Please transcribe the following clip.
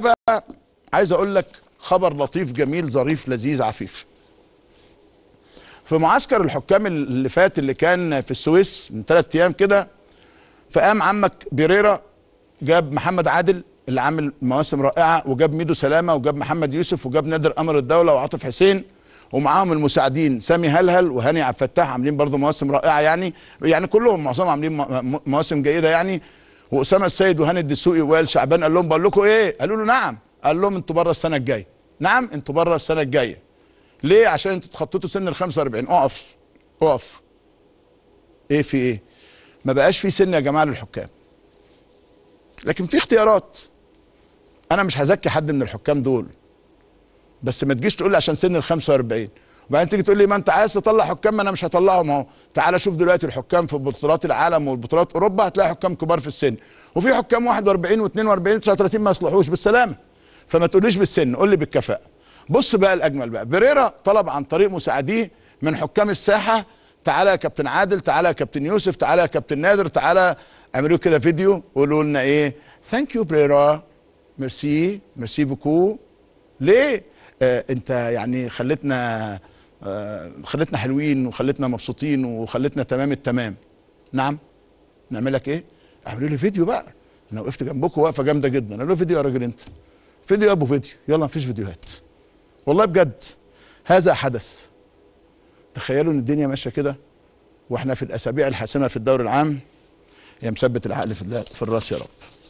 بقى عايز اقول لك خبر لطيف جميل ظريف لذيذ عفيف في معسكر الحكام اللي فات اللي كان في السويس من ثلاث ايام كده فقام عمك بيريرا جاب محمد عادل اللي عامل مواسم رائعه وجاب ميدو سلامه وجاب محمد يوسف وجاب نادر امر الدوله وعاطف حسين ومعاهم المساعدين سامي هلهل وهاني عبد الفتاح عاملين برضه مواسم رائعه يعني يعني كلهم معظمهم عاملين مواسم جيده يعني واسامه السيد وهاني الدسوقي وائل شعبان قال لهم بقول لكم ايه؟ قالوا له نعم قال لهم انتوا بره السنه الجايه نعم انتوا بره السنه الجايه ليه؟ عشان انتوا تخطيتوا سن ال 45 اقف اقف ايه في ايه؟ ما بقاش في سن يا جماعه للحكام لكن في اختيارات انا مش هزكي حد من الحكام دول بس ما تجيش تقول لي عشان سن ال 45 وبعدين تيجي تقول لي ما انت عايز تطلع حكام ما انا مش هطلعهم اهو تعال شوف دلوقتي الحكام في بطولات العالم وبطولات اوروبا هتلاقي حكام كبار في السن وفي حكام 41 و42 و 39 ما يصلحوش بالسلامه فما تقوليش بالسن قول لي بالكفاءه بص بقى الاجمل بقى بريرا طلب عن طريق مساعديه من حكام الساحه تعالى يا كابتن عادل تعالى يا كابتن يوسف تعالى يا كابتن نادر تعالى اعملوا كده فيديو وقولوا لنا ايه ثانك يو بريرا ميرسي ميرسي بوكو ليه آه انت يعني خلتنا آه، خلتنا حلوين وخلتنا مبسوطين وخلتنا تمام التمام نعم نعمل لك ايه اعملوا لي فيديو بقى انا وقفت جنبكم واقفه جامده جدا له فيديو يا راجل انت فيديو يا ابو فيديو يلا مفيش فيديوهات والله بجد هذا حدث تخيلوا ان الدنيا ماشيه كده واحنا في الاسابيع الحاسمه في الدوري العام يا مثبت العقل في الراس يا رب